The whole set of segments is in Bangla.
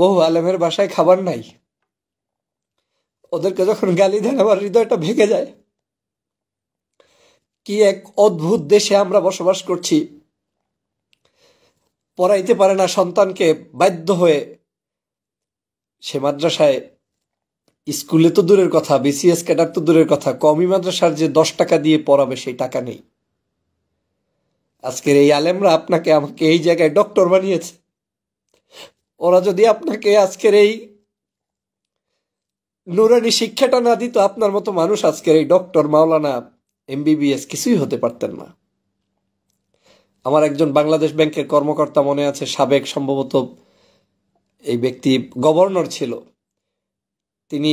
বহু আলেমের বাসায় খাবার নাই ওদেরকে যখন গালি দেন আমার হৃদয়টা ভেঙে যায় কি এক অদ্ভুত দেশে আমরা বসবাস করছি পড়াইতে পারে না সন্তানকে বাধ্য হয়ে সে মাদ্রাসায় স্কুলে তো দূরের কথা বিসিএস ক্যাডার তো দূরের কথা কমি মাদ্রাসার যে দশ টাকা দিয়ে পড়াবে সেই টাকা নেই আজকের এই আলেমরা আপনাকে আমাকে এই জায়গায় ডক্টর বানিয়েছে ওরা যদি আপনাকে আজকের এই নুরানি শিক্ষাটা না দিত আপনার মতো মানুষ আজকের এই ডক্টর মাওলানা এমবিবিএস কিছুই হতে পারতেন না আমার একজন বাংলাদেশ ব্যাংকের কর্মকর্তা মনে আছে সাবেক সম্ভবত এই ব্যক্তি গভর্নর ছিল তিনি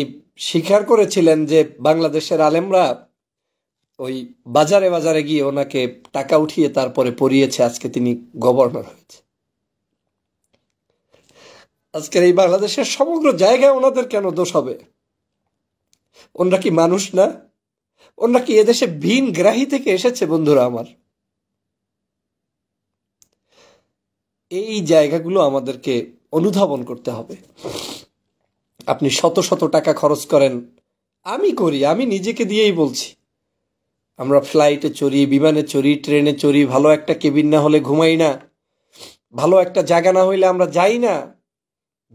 স্বীকার করেছিলেন যে বাংলাদেশের আলেমরা ওই বাজারে বাজারে গিয়ে ওনাকে টাকা উঠিয়ে তারপরে পড়িয়েছে আজকে তিনি গভর্নর হয়েছে আজকের এই বাংলাদেশের সমগ্র জায়গায় ওনাদের কেন দোষ হবে ওনরা কি মানুষ না ওনরা কি এদেশে ভিন গ্রাহী থেকে এসেছে বন্ধুরা আমার এই জায়গাগুলো আমাদেরকে অনুধাবন করতে হবে আপনি শত শত টাকা খরচ করেন আমি করি আমি নিজেকে দিয়েই বলছি আমরা ফ্লাইটে চড়ি বিমানে চড়ি ট্রেনে চড়ি ভালো একটা কেবিন না হলে ঘুমাই না ভালো একটা জায়গা না হইলে আমরা যাই না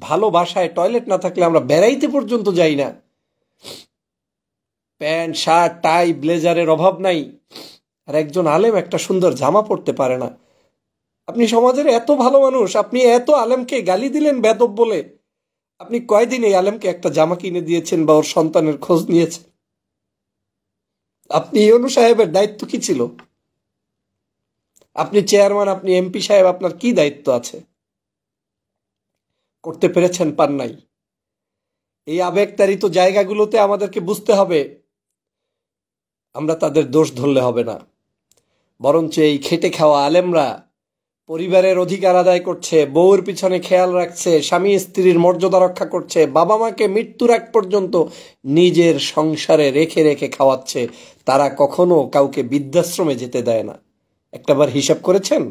ভালো বাসায় টয়লেট না থাকলে আমরা বেড়াইতে পর্যন্ত যাই না প্যান্ট শার্ট টাই ব্লেজারের অভাব নাই আর একজন আলেম একটা সুন্দর জামা পরতে পারে না আপনি সমাজের এত ভালো মানুষ আপনি এত আলেমকে গালি দিলেন বেদব বলে আপনি কয়দিন এই আলেমকে একটা জামা কিনে দিয়েছেন বা ওর সন্তানের খোঁজ নিয়েছেন আপনি ইয়নু সাহেবের দায়িত্ব কি ছিল আপনি চেয়ারম্যান আপনি এমপি সাহেব আপনার কি দায়িত্ব আছে করতে পেরেছেন পান নাই এই আবেগতারিত জায়গাগুলোতে আমাদেরকে বুঝতে হবে আমরা তাদের দোষ ধরলে হবে না বরঞ্চ এই খেটে খাওয়া আলেমরা পরিবারের অধিকার আদায় করছে বউর পিছনে খেয়াল রাখছে স্বামী স্ত্রীর মর্যাদা রক্ষা করছে বাবা মাকে মৃত্যুর এক পর্যন্ত নিজের সংসারে রেখে রেখে খাওয়াচ্ছে তারা কখনো কাউকে বৃদ্ধাশ্রমে যেতে দেয় না একটাবার হিসাব করেছেন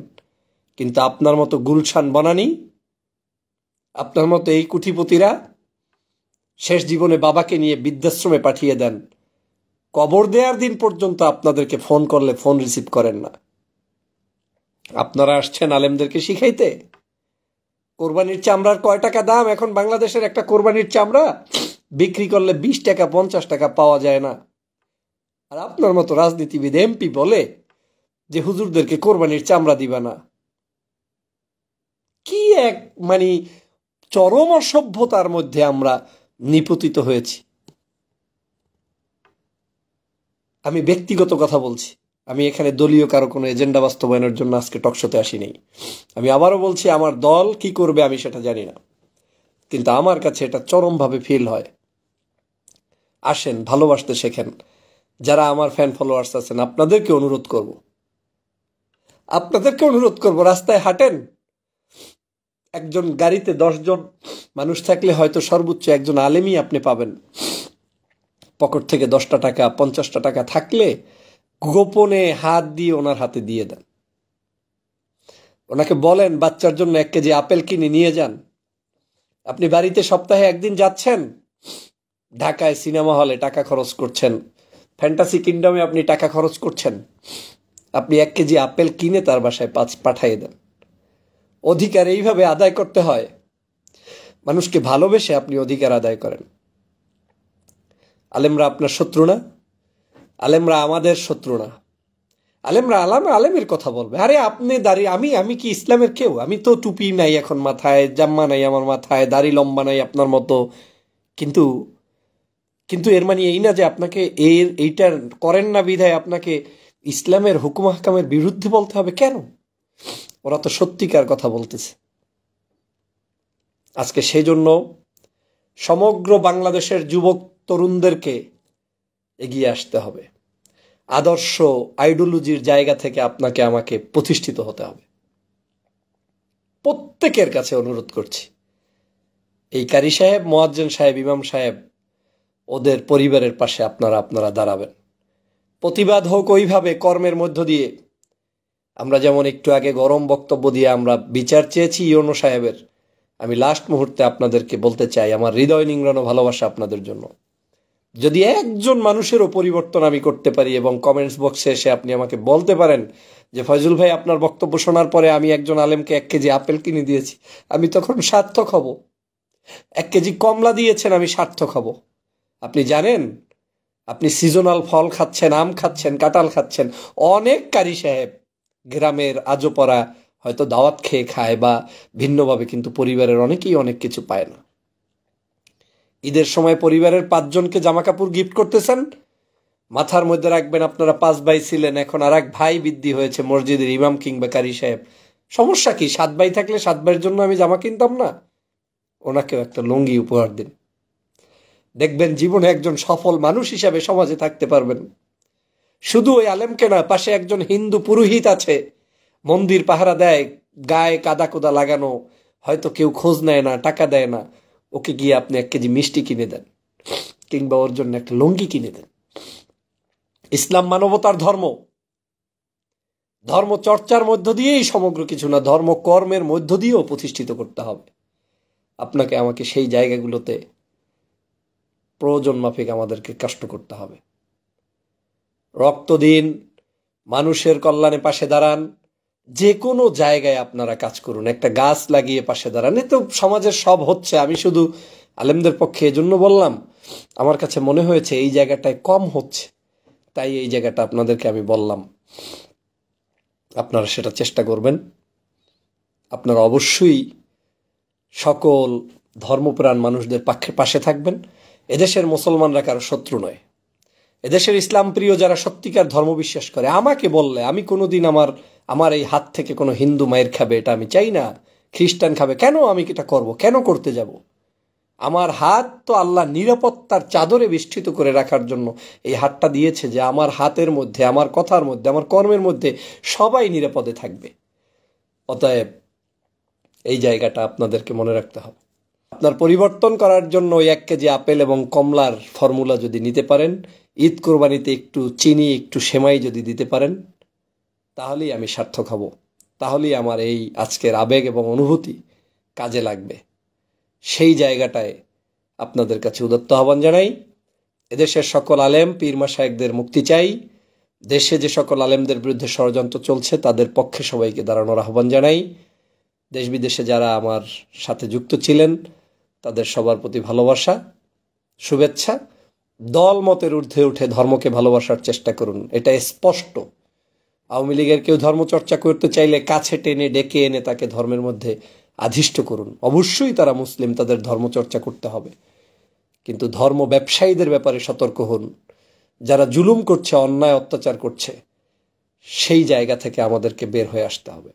কিন্তু আপনার মতো গুলশান বনানি আপনার মতো এই কুঠিপতিরা শেষ জীবনে বাবাকে নিয়ে বৃদ্ধাশ্রমে পাঠিয়ে দেন কবর দেওয়ার দিন পর্যন্ত আপনাদেরকে ফোন করলে ফোন রিসিভ করেন না আপনারা আসছেন আলেমদেরকে শিখাইতে কোরবানির চামড়ার কয় টাকা দাম এখন বাংলাদেশের একটা কোরবানির চামড়া বিক্রি করলে বিশ টাকা পঞ্চাশ টাকা পাওয়া যায় না আর আপনার মতো রাজনীতিবিদ এমপি বলে যে হুজুরদেরকে কোরবানির চামড়া দিবে না কি এক মানে চরম অসভ্যতার মধ্যে আমরা নিপতিত হয়েছি আমি ব্যক্তিগত কথা বলছি আমি এখানে দলীয় কারো কোনো এজেন্ডা বাস্তবায়নের জন্য আজকে টকশোতে আসি নেই আমি আবারও বলছি আমার দল কি করবে আমি সেটা জানি না কিন্তু আমার কাছে এটা চরমভাবে ফিল হয় আসেন ভালোবাসতে শেখেন যারা আমার ফ্যান ফলোয়ার্স আছেন আপনাদেরকে অনুরোধ করব আপনাদেরকে অনুরোধ করব রাস্তায় হাঁটেন একজন গাড়িতে দশজন মানুষ থাকলে হয়তো সর্বোচ্চ একজন আলেমই আপনি পাবেন পকেট থেকে দশটা টাকা পঞ্চাশটা টাকা থাকলে গোপনে হাত দিয়ে ওনার হাতে দিয়ে দেন ওনাকে বলেন বাচ্চার জন্য এক কেজি আপেল কিনে নিয়ে যান আপনি বাড়িতে সপ্তাহে একদিন যাচ্ছেন ঢাকায় সিনেমা হলে টাকা খরচ করছেন ফ্যান্টাসি কিংডমে আপনি টাকা খরচ করছেন আপনি এক কেজি আপেল কিনে তার বাসায় পাঁচ পাঠিয়ে দেন অধিকার এইভাবে আদায় করতে হয় মানুষকে ভালোবেসে আপনি অধিকার আদায় করেন আলেমরা আপনার শত্রু না আলেমরা আমাদের শত্রু না আলেমরা আলাম আলেমের কথা বলবে আরে আপনি দাড়ি আমি আমি কি ইসলামের কেউ আমি তো টুপি নাই এখন মাথায় জাম্মা নাই আমার মাথায় দাড়ি লম্বা নাই আপনার মতো কিন্তু কিন্তু এর মানে এই না যে আপনাকে এর এইটার করেন না বিধায় আপনাকে ইসলামের হুকুম হাকামের বিরুদ্ধে বলতে হবে কেন ওরা তো সত্যিকার কথা বলতেছে আজকে সেই জন্য সমগ্র বাংলাদেশের যুবক তরুণদেরকে এগিয়ে আসতে হবে আদর্শ আইডিওলজির জায়গা থেকে আপনাকে আমাকে প্রতিষ্ঠিত হতে হবে প্রত্যেকের কাছে অনুরোধ করছি এই কারি সাহেব মোয়াজ্জেন সাহেব ইমাম সাহেব ওদের পরিবারের পাশে আপনারা আপনারা দাঁড়াবেন প্রতিবাদ হোক ওইভাবে কর্মের মধ্য দিয়ে আমরা যেমন একটু আগে গরম বক্তব্য দিয়ে আমরা বিচার চেয়েছি ইয়নো সাহেবের আমি লাস্ট মুহূর্তে আপনাদেরকে বলতে চাই আমার হৃদয় নিংড়ানো ভালোবাসা আপনাদের জন্য যদি একজন মানুষেরও পরিবর্তন আমি করতে পারি এবং কমেন্টস বক্সে এসে আপনি আমাকে বলতে পারেন যে ফয়জুল ভাই আপনার বক্তব্য শোনার পরে আমি একজন আলেমকে এক কেজি আপেল কিনে দিয়েছি আমি তখন সার্থক হব এক কেজি কমলা দিয়েছেন আমি সার্থক হব আপনি জানেন আপনি সিজনাল ফল খাচ্ছেন আম খাচ্ছেন কাঁটাল খাচ্ছেন অনেক কারি সাহেব গ্রামের আজোপরা হয়তো দাওয়াত খেয়ে খায় বা ভিন্নভাবে কিন্তু পরিবারের অনেকেই অনেক কিছু পায় না ঈদের সময় পরিবারের পাঁচজনকে জামা কাপড় গিফট করতেছেন মাথার মধ্যে রাখবেন আপনারা পাঁচ ভাই ছিলেন এখন আর এক ভাই বৃদ্ধি হয়েছে মসজিদের ইমাম কিংবা কারি সাহেব সমস্যা কি সাত ভাই থাকলে সাত ভাইয়ের জন্য আমি জামা কিনতাম না ওনাকেও একটা লুঙ্গি উপহার দিন দেখবেন জীবনে একজন সফল মানুষ হিসাবে সমাজে থাকতে পারবেন শুধু ওই আলেমকে না পাশে একজন হিন্দু পুরোহিত আছে মন্দির পাহারা দেয় গায়ে কাদা কোদা লাগানো হয়তো কেউ খোঁজ নেয় না টাকা দেয় না ওকে গিয়ে আপনি এক কেজি মিষ্টি কিনে দেন কিংবা ওর জন্য একটা লুঙ্গি কিনে দেন ইসলাম মানবতার ধর্ম ধর্ম চর্চার মধ্য দিয়েই সমগ্র কিছু না ধর্ম কর্মের মধ্য দিয়েও প্রতিষ্ঠিত করতে হবে আপনাকে আমাকে সেই জায়গাগুলোতে প্রয়োজন মাফিক আমাদেরকে কষ্ট করতে হবে রক্ত দিন মানুষের কল্যাণে পাশে দাঁড়ান যে কোনো জায়গায় আপনারা কাজ করুন একটা গাছ লাগিয়ে পাশে দাঁড়ান এ তো সমাজের সব হচ্ছে আমি শুধু আলেমদের পক্ষে এজন্য বললাম আমার কাছে মনে হয়েছে এই জায়গাটায় কম হচ্ছে তাই এই জায়গাটা আপনাদেরকে আমি বললাম আপনারা সেটা চেষ্টা করবেন আপনারা অবশ্যই সকল ধর্মপ্রাণ মানুষদের পাক্ষে পাশে থাকবেন এদেশের মুসলমানরা কারো শত্রু নয় এদেশের ইসলাম প্রিয় যারা সত্যিকার ধর্ম বিশ্বাস করে আমাকে বললে আমি কোনোদিন আমার আমার এই হাত থেকে কোনো হিন্দু মায়ের খাবে এটা আমি চাই না খ্রিস্টান খাবে কেন আমি এটা করব কেন করতে যাব আমার হাত তো আল্লাহ নিরাপত্তার চাদরে বিষ্ঠিত করে রাখার জন্য এই হাতটা দিয়েছে যে আমার হাতের মধ্যে আমার কথার মধ্যে আমার কর্মের মধ্যে সবাই নিরাপদে থাকবে অতএব এই জায়গাটা আপনাদেরকে মনে রাখতে হবে আপনার পরিবর্তন করার জন্য এক কেজি আপেল এবং কমলার ফর্মুলা যদি নিতে পারেন ঈদ কোরবানিতে একটু চিনি একটু সেমাই যদি দিতে পারেন তাহলেই আমি সার্থক হব তাহলেই আমার এই আজকের আবেগ এবং অনুভূতি কাজে লাগবে সেই জায়গাটায় আপনাদের কাছে উদত্ত আহ্বান জানাই এদেশের সকল আলেম পীরমা শায়েকদের মুক্তি চাই দেশে যে সকল আলেমদের বিরুদ্ধে ষড়যন্ত্র চলছে তাদের পক্ষে সবাইকে দাঁড়ানোর আহ্বান জানাই দেশ বিদেশে যারা আমার সাথে যুক্ত ছিলেন তাদের সবার প্রতি ভালোবাসা শুভেচ্ছা দল মতের ঊর্ধ্বে উঠে ধর্মকে ভালোবাসার চেষ্টা করুন এটা স্পষ্ট আওয়ামী লীগের কেউ ধর্মচর্চা করতে চাইলে কাছে টেনে ডেকে এনে তাকে ধর্মের মধ্যে আধিষ্ট করুন অবশ্যই তারা মুসলিম তাদের ধর্মচর্চা করতে হবে কিন্তু ধর্ম ব্যবসায়ীদের ব্যাপারে সতর্ক হন যারা জুলুম করছে অন্যায় অত্যাচার করছে সেই জায়গা থেকে আমাদেরকে বের হয়ে আসতে হবে